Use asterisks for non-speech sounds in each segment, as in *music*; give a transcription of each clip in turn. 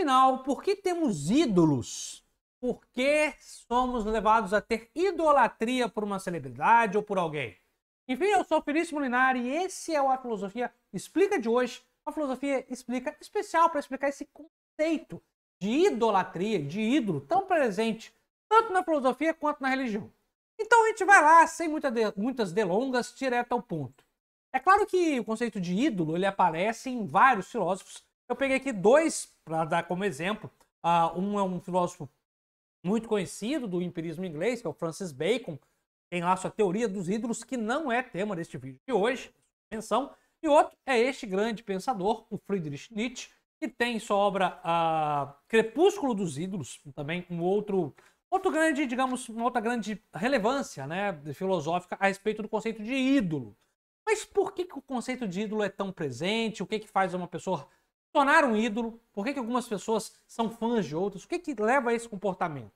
Afinal, por que temos ídolos? Por que somos levados a ter idolatria por uma celebridade ou por alguém? Enfim, eu sou Felício Molinari e esse é o A Filosofia Explica de hoje. A Filosofia Explica especial para explicar esse conceito de idolatria, de ídolo, tão presente tanto na filosofia quanto na religião. Então a gente vai lá, sem muita de, muitas delongas, direto ao ponto. É claro que o conceito de ídolo ele aparece em vários filósofos, eu peguei aqui dois para dar como exemplo. Uh, um é um filósofo muito conhecido do empirismo inglês, que é o Francis Bacon. Tem lá sua teoria dos ídolos, que não é tema deste vídeo de hoje, é menção. E outro é este grande pensador, o Friedrich Nietzsche, que tem sua obra uh, Crepúsculo dos Ídolos, também um outro, outro grande, digamos, uma outra grande relevância né, filosófica a respeito do conceito de ídolo. Mas por que, que o conceito de ídolo é tão presente? O que, que faz uma pessoa tornar um ídolo? Por que, que algumas pessoas são fãs de outras? O que, que leva a esse comportamento?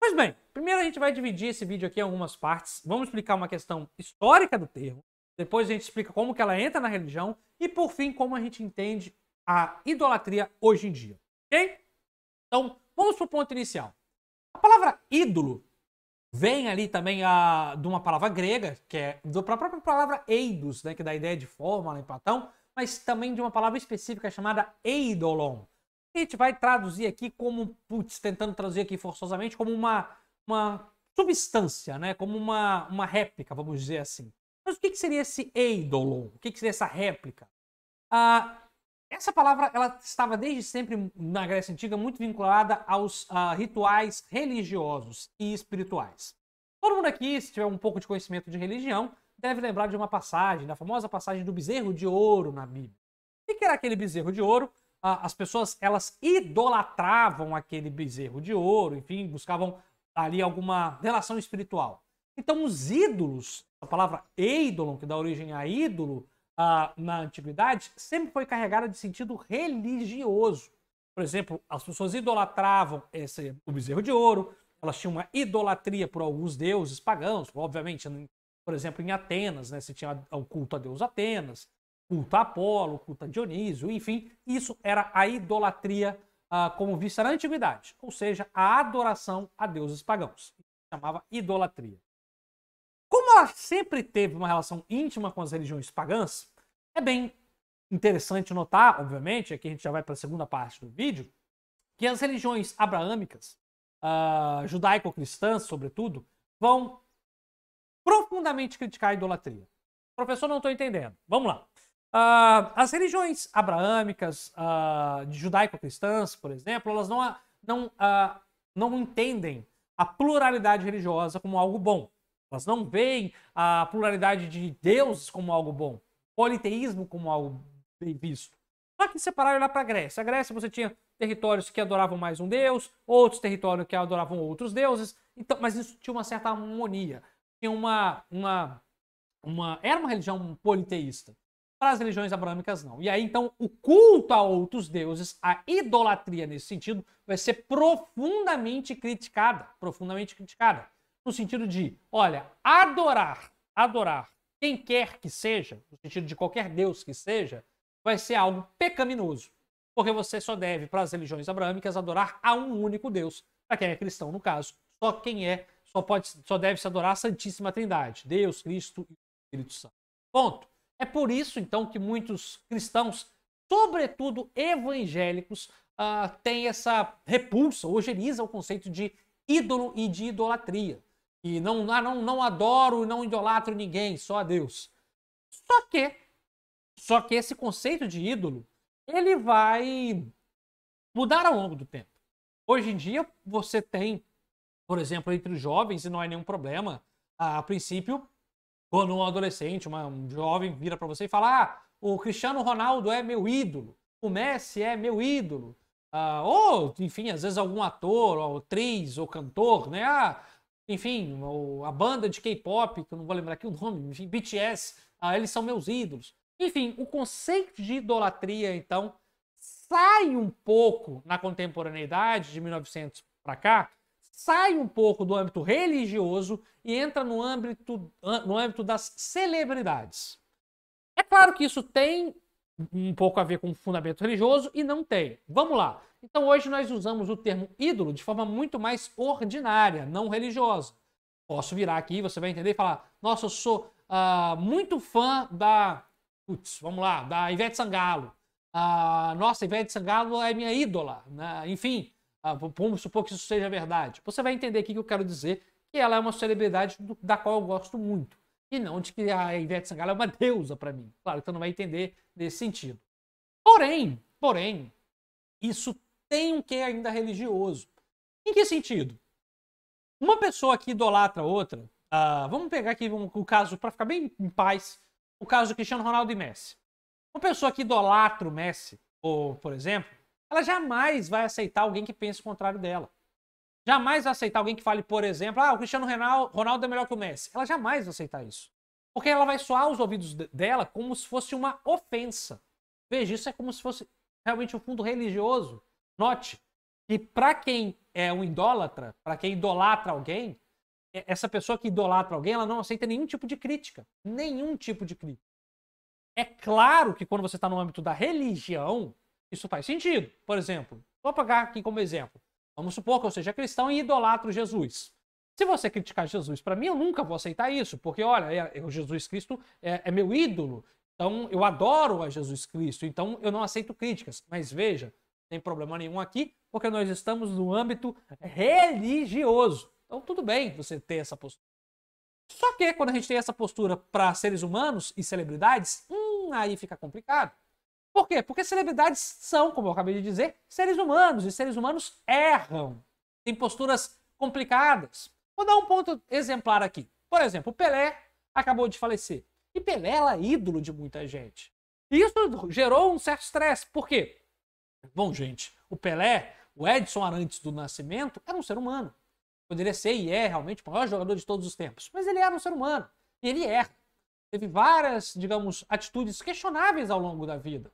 Pois bem, primeiro a gente vai dividir esse vídeo aqui em algumas partes. Vamos explicar uma questão histórica do termo. Depois a gente explica como que ela entra na religião. E por fim, como a gente entende a idolatria hoje em dia. Ok? Então, vamos para o ponto inicial. A palavra ídolo vem ali também a, ah, de uma palavra grega, que é da própria palavra eidos, né, que dá a ideia de forma lá né, em Platão, mas também de uma palavra específica chamada eidolon. a gente vai traduzir aqui como, putz, tentando traduzir aqui forçosamente, como uma, uma substância, né? como uma, uma réplica, vamos dizer assim. Mas o que, que seria esse eidolon? O que, que seria essa réplica? Ah, essa palavra ela estava desde sempre na Grécia Antiga muito vinculada aos ah, rituais religiosos e espirituais. Todo mundo aqui, se tiver um pouco de conhecimento de religião, deve lembrar de uma passagem, da famosa passagem do bezerro de ouro na Bíblia. O que era aquele bezerro de ouro? As pessoas elas idolatravam aquele bezerro de ouro, enfim, buscavam ali alguma relação espiritual. Então, os ídolos, a palavra eidolon, que dá origem a ídolo ah, na antiguidade, sempre foi carregada de sentido religioso. Por exemplo, as pessoas idolatravam esse, o bezerro de ouro, elas tinham uma idolatria por alguns deuses pagãos, obviamente por exemplo, em Atenas, né? Você tinha o culto a Deus Atenas, culto a Apolo, culto a Dionísio, enfim, isso era a idolatria ah, como vista na antiguidade, ou seja, a adoração a deuses pagãos. Chamava idolatria. Como ela sempre teve uma relação íntima com as religiões pagãs, é bem interessante notar, obviamente, aqui a gente já vai para a segunda parte do vídeo, que as religiões abraâmicas, ah, judaico-cristãs, sobretudo, vão profundamente criticar a idolatria. Professor, não estou entendendo. Vamos lá. Uh, as religiões abraâmicas, uh, judaico-cristãs, por exemplo, elas não, não, uh, não entendem a pluralidade religiosa como algo bom. Elas não veem a pluralidade de deuses como algo bom, politeísmo como algo bem visto. Só que separaram lá para a Grécia. A Grécia você tinha territórios que adoravam mais um deus, outros territórios que adoravam outros deuses, então, mas isso tinha uma certa harmonia tinha uma, uma, uma. Era uma religião politeísta. Para as religiões abrâmicas, não. E aí, então, o culto a outros deuses, a idolatria nesse sentido, vai ser profundamente criticada. Profundamente criticada. No sentido de, olha, adorar, adorar quem quer que seja, no sentido de qualquer deus que seja, vai ser algo pecaminoso. Porque você só deve, para as religiões abraâmicas, adorar a um único Deus. Para quem é cristão, no caso, só quem é só, pode, só deve se adorar a Santíssima Trindade, Deus, Cristo e Espírito Santo. Ponto. É por isso, então, que muitos cristãos, sobretudo evangélicos, uh, têm essa repulsa, ojeriza o conceito de ídolo e de idolatria. E não, ah, não, não adoro, não idolatro ninguém, só a Deus. Só que, só que esse conceito de ídolo, ele vai mudar ao longo do tempo. Hoje em dia, você tem por exemplo, entre os jovens, e não é nenhum problema. A, a princípio, quando um adolescente, uma, um jovem vira para você e fala: ah, o Cristiano Ronaldo é meu ídolo, o Messi é meu ídolo. Ah, ou, enfim, às vezes algum ator, ou atriz, ou cantor, né? Ah, enfim, ou a banda de K-pop, que eu não vou lembrar aqui o nome, enfim, BTS, ah, eles são meus ídolos. Enfim, o conceito de idolatria, então, sai um pouco na contemporaneidade, de 1900 para cá, sai um pouco do âmbito religioso e entra no âmbito, no âmbito das celebridades. É claro que isso tem um pouco a ver com o fundamento religioso e não tem. Vamos lá. Então hoje nós usamos o termo ídolo de forma muito mais ordinária, não religiosa. Posso virar aqui, você vai entender e falar: nossa, eu sou uh, muito fã da. Putz, vamos lá, da Ivete Sangalo. Uh, nossa, Ivete Sangalo é minha ídola. Né? Enfim, ah, vamos supor que isso seja verdade. Você vai entender aqui que eu quero dizer que ela é uma celebridade do, da qual eu gosto muito. E não de que a Ivete Sangalo é uma deusa para mim. Claro você não vai entender nesse sentido. Porém, porém, isso tem um quê ainda religioso. Em que sentido? Uma pessoa que idolatra outra, uh, vamos pegar aqui um, o caso, para ficar bem em paz, o caso do Cristiano Ronaldo e Messi. Uma pessoa que idolatra o Messi, ou, por exemplo, ela jamais vai aceitar alguém que pense o contrário dela. Jamais vai aceitar alguém que fale, por exemplo, ah, o Cristiano Ronaldo é melhor que o Messi. Ela jamais vai aceitar isso. Porque ela vai soar os ouvidos dela como se fosse uma ofensa. Veja, isso é como se fosse realmente um fundo religioso. Note que para quem é um idólatra, para quem idolatra alguém, essa pessoa que idolatra alguém, ela não aceita nenhum tipo de crítica. Nenhum tipo de crítica. É claro que quando você está no âmbito da religião, isso faz sentido. Por exemplo, vou pegar aqui como exemplo. Vamos supor que eu seja cristão e idolatro Jesus. Se você criticar Jesus para mim, eu nunca vou aceitar isso, porque olha, é, é o Jesus Cristo é, é meu ídolo, então eu adoro a Jesus Cristo, então eu não aceito críticas. Mas veja, não tem problema nenhum aqui, porque nós estamos no âmbito religioso. Então tudo bem você ter essa postura. Só que quando a gente tem essa postura para seres humanos e celebridades, hum, aí fica complicado. Por quê? Porque celebridades são, como eu acabei de dizer, seres humanos, e seres humanos erram, têm posturas complicadas. Vou dar um ponto exemplar aqui. Por exemplo, o Pelé acabou de falecer. E Pelé era ídolo de muita gente. E isso gerou um certo estresse. Por quê? Bom, gente, o Pelé, o Edson Arantes do Nascimento, era um ser humano. Poderia ser e é realmente o maior jogador de todos os tempos. Mas ele era um ser humano. E ele é. Teve várias, digamos, atitudes questionáveis ao longo da vida.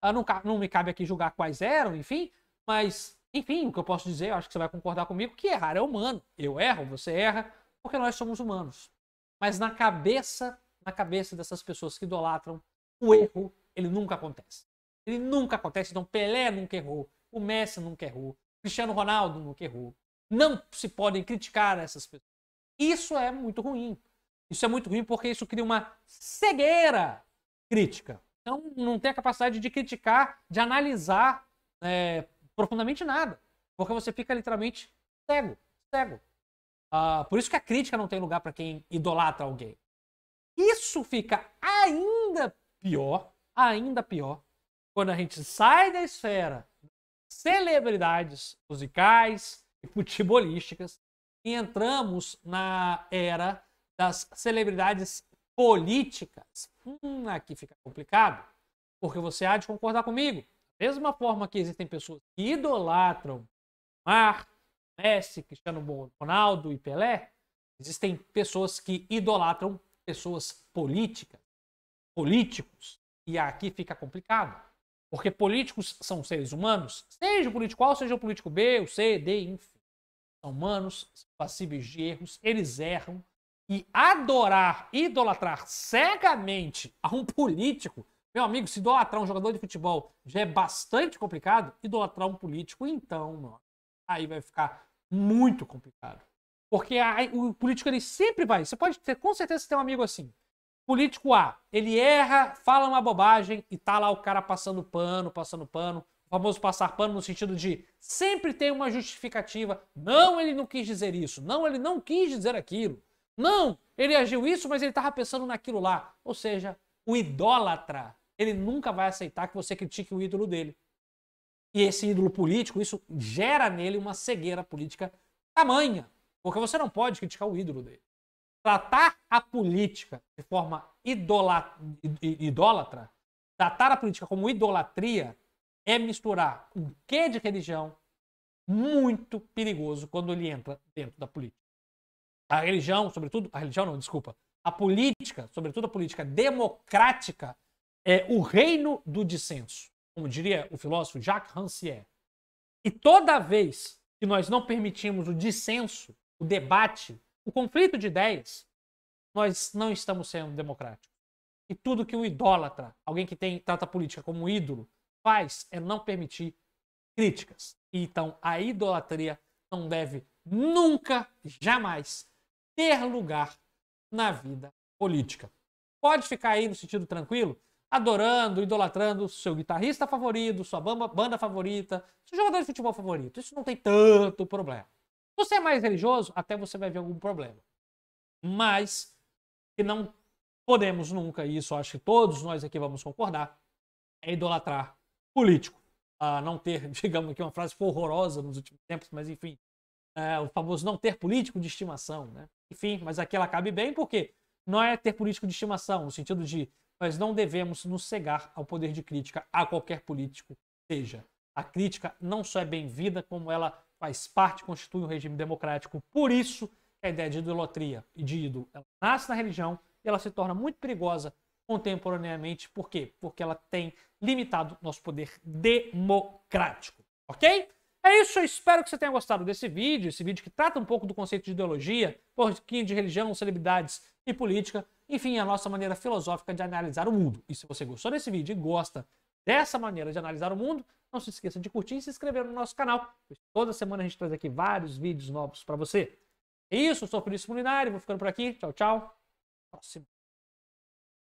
Ah, não, não, me cabe aqui julgar quais eram, enfim, mas, enfim, o que eu posso dizer, eu acho que você vai concordar comigo, que errar é humano. Eu erro, você erra, porque nós somos humanos. Mas na cabeça, na cabeça dessas pessoas que idolatram, o erro, ele nunca acontece. Ele nunca acontece. Então, Pelé nunca errou, o Messi nunca errou, Cristiano Ronaldo nunca errou. Não se podem criticar essas pessoas. Isso é muito ruim. Isso é muito ruim porque isso cria uma cegueira crítica. Então, não tem a capacidade de criticar, de analisar é, profundamente nada. Porque você fica literalmente cego, cego. Uh, por isso que a crítica não tem lugar para quem idolatra alguém. Isso fica ainda pior, ainda pior, quando a gente sai da esfera celebridades musicais e futebolísticas e entramos na era das celebridades políticas. Hum, aqui fica complicado, porque você há de concordar comigo. Da mesma forma que existem pessoas que idolatram Mar, Messi, Cristiano Ronaldo e Pelé, existem pessoas que idolatram pessoas políticas, políticos. E aqui fica complicado, porque políticos são seres humanos, seja o político A, seja o político B, o C, D, enfim. São humanos, são passíveis de erros, eles erram, e adorar, idolatrar cegamente a um político, meu amigo, se idolatrar um jogador de futebol já é bastante complicado, idolatrar um político, então, mano, aí vai ficar muito complicado. Porque a, o político ele sempre vai. Você pode ter, com certeza, tem um amigo assim. Político A, ele erra, fala uma bobagem e tá lá o cara passando pano, passando pano. O famoso passar pano no sentido de sempre tem uma justificativa. Não, ele não quis dizer isso. Não, ele não quis dizer aquilo. Não, ele agiu isso, mas ele estava pensando naquilo lá. Ou seja, o idólatra, ele nunca vai aceitar que você critique o ídolo dele. E esse ídolo político, isso gera nele uma cegueira política tamanha, porque você não pode criticar o ídolo dele. Tratar a política de forma idólatra, tratar a política como idolatria, é misturar um quê de religião muito perigoso quando ele entra dentro da política a religião, sobretudo, a religião não, desculpa, a política, sobretudo a política democrática, é o reino do dissenso, como diria o filósofo Jacques Rancière. E toda vez que nós não permitimos o dissenso, o debate, o conflito de ideias, nós não estamos sendo democráticos. E tudo que um idólatra, alguém que tem, trata a política como um ídolo, faz é não permitir críticas. E Então, a idolatria não deve nunca, jamais ter lugar na vida política. Pode ficar aí no sentido tranquilo, adorando, idolatrando o seu guitarrista favorito, sua banda favorita, seu jogador de futebol favorito. Isso não tem tanto problema. Se você é mais religioso, até você vai ver algum problema. Mas que não podemos nunca, e isso acho que todos nós aqui vamos concordar, é idolatrar político. A ah, não ter, *laughs* digamos que uma frase horrorosa nos últimos tempos, mas enfim, é, o famoso não ter político de estimação, né? Enfim, mas aqui ela cabe bem porque não é ter político de estimação, no sentido de nós não devemos nos cegar ao poder de crítica a qualquer político seja. A crítica não só é bem-vinda, como ela faz parte, constitui um regime democrático. Por isso, a ideia de idolatria e de ídolo ela nasce na religião e ela se torna muito perigosa contemporaneamente. Por quê? Porque ela tem limitado nosso poder democrático. Ok? É isso, eu espero que você tenha gostado desse vídeo, esse vídeo que trata um pouco do conceito de ideologia, um pouquinho de religião, celebridades e política, enfim, a nossa maneira filosófica de analisar o mundo. E se você gostou desse vídeo e gosta dessa maneira de analisar o mundo, não se esqueça de curtir e se inscrever no nosso canal. Toda semana a gente traz aqui vários vídeos novos para você. É isso, eu sou o Felício Mulinari, vou ficando por aqui. Tchau, tchau. Próximo.